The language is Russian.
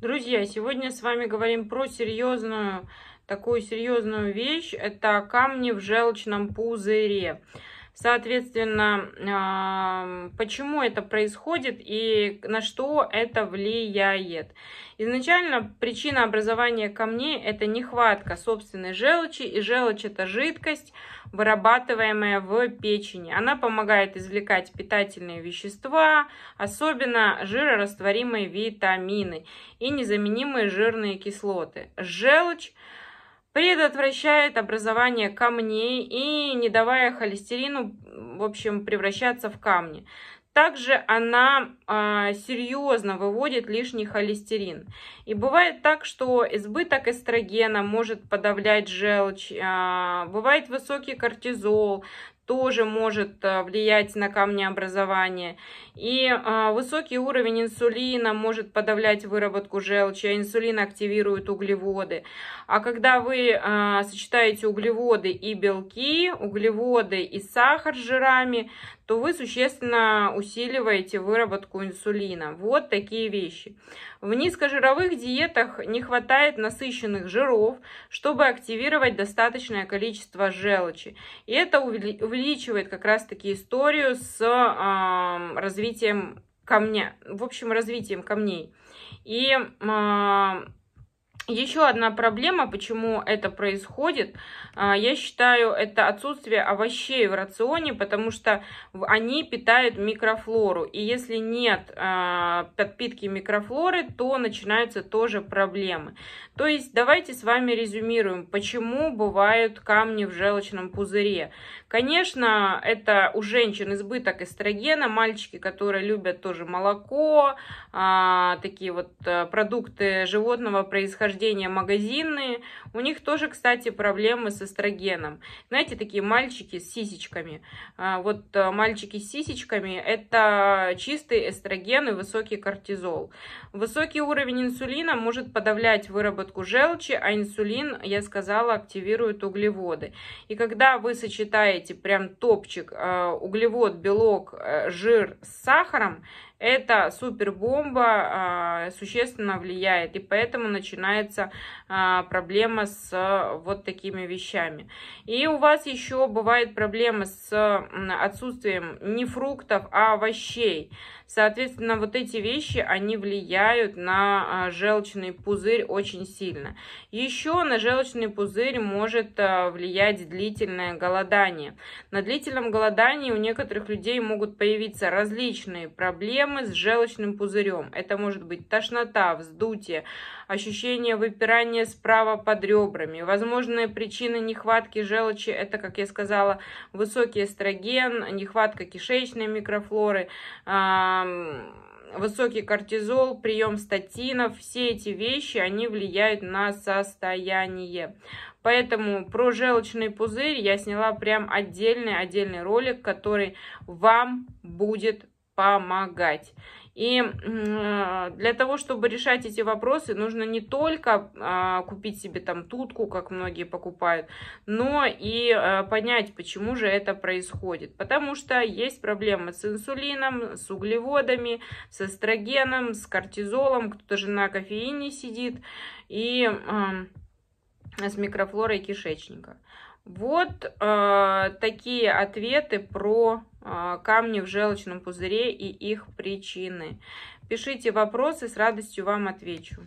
Друзья, сегодня с вами говорим про серьезную, такую серьезную вещь. Это камни в желчном пузыре. Соответственно, почему это происходит и на что это влияет. Изначально причина образования камней – это нехватка собственной желчи, и желчь – это жидкость, вырабатываемая в печени. Она помогает извлекать питательные вещества, особенно жирорастворимые витамины и незаменимые жирные кислоты. Желчь предотвращает образование камней и не давая холестерину, в общем, превращаться в камни. Также она а, серьезно выводит лишний холестерин. И бывает так, что избыток эстрогена может подавлять желчь, а, бывает высокий кортизол тоже может э, влиять на камнеобразование. И а, высокий уровень инсулина может подавлять выработку желчи, а инсулин активирует углеводы. А когда вы а, сочетаете углеводы и белки, углеводы и сахар с жирами, то вы существенно усиливаете выработку инсулина. Вот такие вещи. В низкожировых диетах не хватает насыщенных жиров, чтобы активировать достаточное количество желчи. И это увеличивает как раз-таки историю с э, развитием камня, в общем, развитием камней. И э, еще одна проблема, почему это происходит, а, я считаю, это отсутствие овощей в рационе, потому что они питают микрофлору. И если нет а, подпитки микрофлоры, то начинаются тоже проблемы. То есть давайте с вами резюмируем, почему бывают камни в желчном пузыре. Конечно, это у женщин избыток эстрогена, мальчики, которые любят тоже молоко, а, такие вот э, продукты животного происхождения, рождения магазинные. У них тоже, кстати, проблемы с эстрогеном. Знаете, такие мальчики с сисечками. А, вот э, мальчики с сисечками – это чистый эстроген и высокий кортизол. Высокий уровень инсулина может подавлять выработку желчи, а инсулин, я сказала, активирует углеводы. И когда вы сочетаете прям топчик э, углевод, белок, э, жир с сахаром, эта супербомба а, существенно влияет, и поэтому начинается а, проблема с а, вот такими вещами. И у вас еще бывают проблемы с отсутствием не фруктов, а овощей. Соответственно, вот эти вещи, они влияют на желчный пузырь очень сильно. Еще на желчный пузырь может влиять длительное голодание. На длительном голодании у некоторых людей могут появиться различные проблемы, проблемы с желчным пузырем. Это может быть тошнота, вздутие, ощущение выпирания справа под ребрами. Возможные причины нехватки желчи – это, как я сказала, высокий эстроген, нехватка кишечной микрофлоры, высокий кортизол, прием статинов, все эти вещи, они влияют на состояние. Поэтому про желчный пузырь я сняла прям отдельный-отдельный ролик, который вам будет помогать. И для того, чтобы решать эти вопросы, нужно не только а, купить себе там тутку, как многие покупают, но и а, понять, почему же это происходит. Потому что есть проблемы с инсулином, с углеводами, с эстрогеном, с кортизолом, кто-то же на кофеине сидит, и с микрофлорой кишечника. Вот э, такие ответы про а, камни в желчном пузыре и их причины. Пишите вопросы, с радостью вам отвечу.